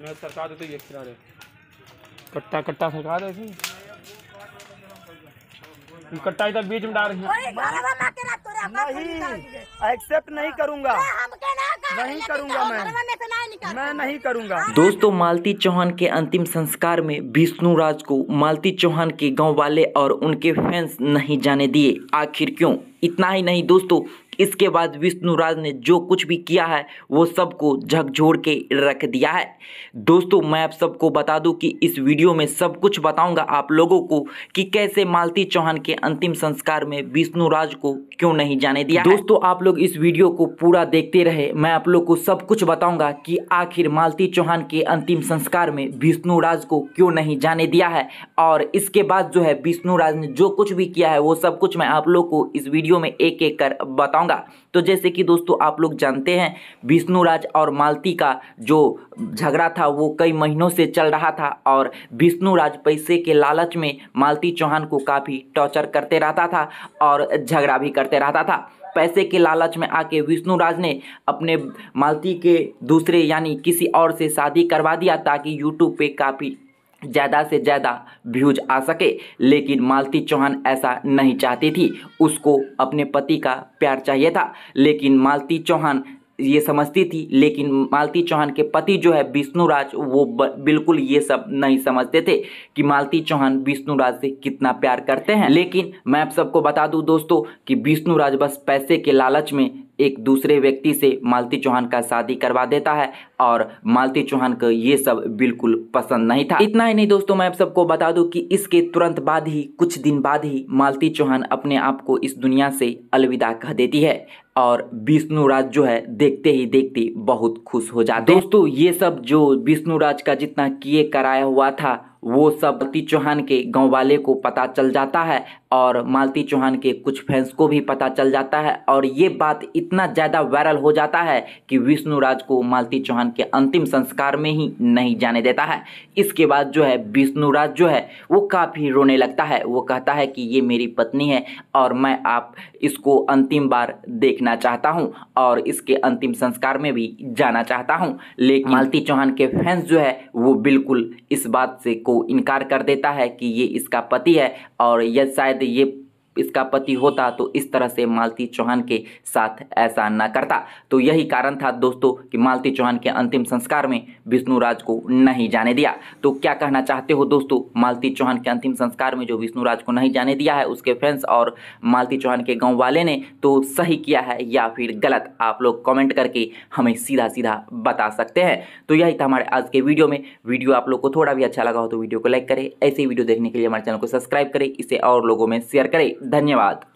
मैं सरकार ये खिला रहे कट्टा कट्टा सरकार दे कट्टा इधर बीच में डाल रही है एक्सेप्ट नहीं करूंगा ना नहीं करूंगा मैं तो मैं नहीं करूंगा दोस्तों मालती चौहान के अंतिम संस्कार में विष्णु राज को मालती चौहान के गांव वाले और उनके फैंस नहीं जाने दिए आखिर क्यों इतना ही नहीं दोस्तों इसके बाद विष्णु राज ने जो कुछ भी किया है वो सबको झकझोर के रख दिया है दोस्तों मैं आप सबको बता दूं कि इस वीडियो में सब कुछ बताऊंगा आप लोगों को कि कैसे मालती चौहान के अंतिम संस्कार में विष्णु राज को क्यों नहीं जाने दिया दोस्तों आप लोग इस वीडियो को पूरा देखते रहे मैं आप आप लोग को सब कुछ बताऊंगा कि आखिर मालती चौहान के अंतिम संस्कार में विष्णु राज को क्यों नहीं जाने दिया है और इसके बाद जो है विष्णु राज ने जो कुछ भी किया है वो सब कुछ मैं आप लोग को इस वीडियो में एक एक कर बताऊंगा तो जैसे कि दोस्तों आप लोग जानते हैं विष्णु राज और मालती का जो झगड़ा था वो कई महीनों से चल रहा था और विष्णु राज पैसे के लालच में मालती चौहान को काफ़ी टॉर्चर करते रहता था और झगड़ा भी करते रहता था पैसे के लालच में आके विष्णु राज ने अपने मालती के दूसरे यानी किसी और से शादी करवा दिया ताकि यूट्यूब पे काफ़ी ज़्यादा से ज़्यादा व्यूज आ सके लेकिन मालती चौहान ऐसा नहीं चाहती थी उसको अपने पति का प्यार चाहिए था लेकिन मालती चौहान ये समझती थी लेकिन मालती चौहान के पति जो है विष्णु राज वो बिल्कुल ये सब नहीं समझते थे कि मालती चौहान विष्णु राज से कितना प्यार करते हैं लेकिन मैं आप सबको बता दूं दोस्तों कि विष्णु राज बस पैसे के लालच में एक दूसरे व्यक्ति से मालती चौहान का शादी करवा देता है और मालती चौहान को ये सब बिल्कुल पसंद नहीं था इतना ही नहीं दोस्तों मैं आप सबको बता दूं कि इसके तुरंत बाद ही कुछ दिन बाद ही मालती चौहान अपने आप को इस दुनिया से अलविदा कह देती है और विष्णु राज जो है देखते ही देखते बहुत खुश हो जाते दोस्तों ये सब जो विष्णु राज का जितना किए कराया हुआ था वो सब मालती चौहान के गाँव वाले को पता चल जाता है और मालती चौहान के कुछ फैंस को भी पता चल जाता है और ये बात इतना ज़्यादा वायरल हो जाता है कि विष्णु राज को मालती चौहान के अंतिम संस्कार में ही नहीं जाने देता है इसके बाद जो है विष्णुराज जो है वो काफ़ी रोने लगता है वो कहता है कि ये मेरी पत्नी है और मैं आप इसको अंतिम बार देखना चाहता हूँ और इसके अंतिम संस्कार में भी जाना चाहता हूँ लेकिन मालती चौहान के फैंस जो है वो बिल्कुल इस बात से को इनकार कर देता है कि ये इसका पति है और यह शायद ये इसका पति होता तो इस तरह से मालती चौहान के साथ ऐसा ना करता तो यही कारण था दोस्तों कि मालती चौहान के अंतिम संस्कार में विष्णु राज को नहीं जाने दिया तो क्या कहना चाहते हो दोस्तों मालती चौहान के अंतिम संस्कार में जो विष्णु राज को नहीं जाने दिया है उसके फैंस और मालती चौहान के गाँव वाले ने तो सही किया है या फिर गलत आप लोग कॉमेंट करके हमें सीधा सीधा बता सकते हैं तो यही था हमारे आज के वीडियो में वीडियो आप लोग को थोड़ा भी अच्छा लगा हो तो वीडियो को लाइक करें ऐसे वीडियो देखने के लिए हमारे चैनल को सब्सक्राइब करें इसे और लोगों में शेयर करें धन्यवाद